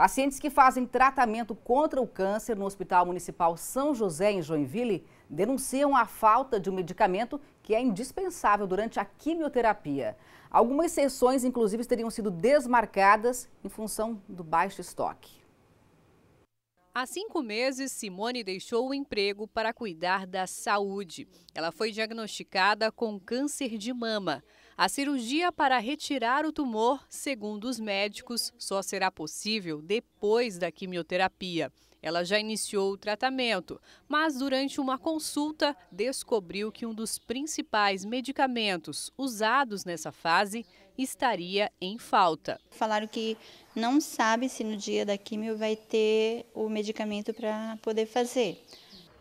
Pacientes que fazem tratamento contra o câncer no Hospital Municipal São José, em Joinville, denunciam a falta de um medicamento que é indispensável durante a quimioterapia. Algumas sessões, inclusive, teriam sido desmarcadas em função do baixo estoque. Há cinco meses, Simone deixou o emprego para cuidar da saúde. Ela foi diagnosticada com câncer de mama. A cirurgia para retirar o tumor, segundo os médicos, só será possível depois da quimioterapia. Ela já iniciou o tratamento, mas durante uma consulta descobriu que um dos principais medicamentos usados nessa fase estaria em falta. Falaram que não sabe se no dia da quimio vai ter o medicamento para poder fazer.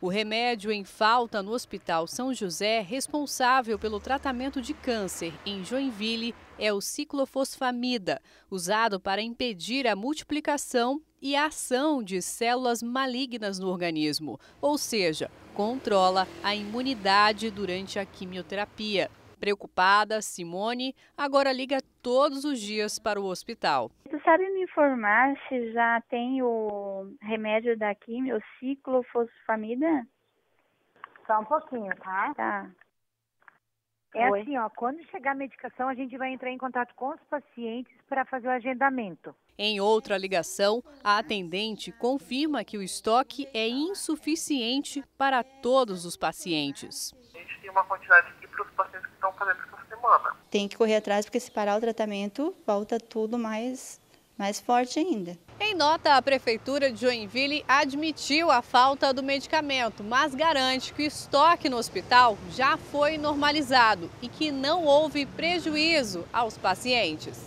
O remédio em falta no Hospital São José, responsável pelo tratamento de câncer em Joinville, é o ciclofosfamida, usado para impedir a multiplicação e a ação de células malignas no organismo, ou seja, controla a imunidade durante a quimioterapia. Preocupada, Simone agora liga todos os dias para o hospital. Tu sabe me informar se já tem o remédio daqui, meu ciclofosfamida? Só um pouquinho, tá? Tá. É Oi. assim, ó, quando chegar a medicação, a gente vai entrar em contato com os pacientes para fazer o agendamento. Em outra ligação, a atendente confirma que o estoque é insuficiente para todos os pacientes. A gente tem uma quantidade aqui para os pacientes que estão fazendo essa semana. Tem que correr atrás, porque se parar o tratamento, volta tudo mais, mais forte ainda. Em nota, a Prefeitura de Joinville admitiu a falta do medicamento, mas garante que o estoque no hospital já foi normalizado e que não houve prejuízo aos pacientes.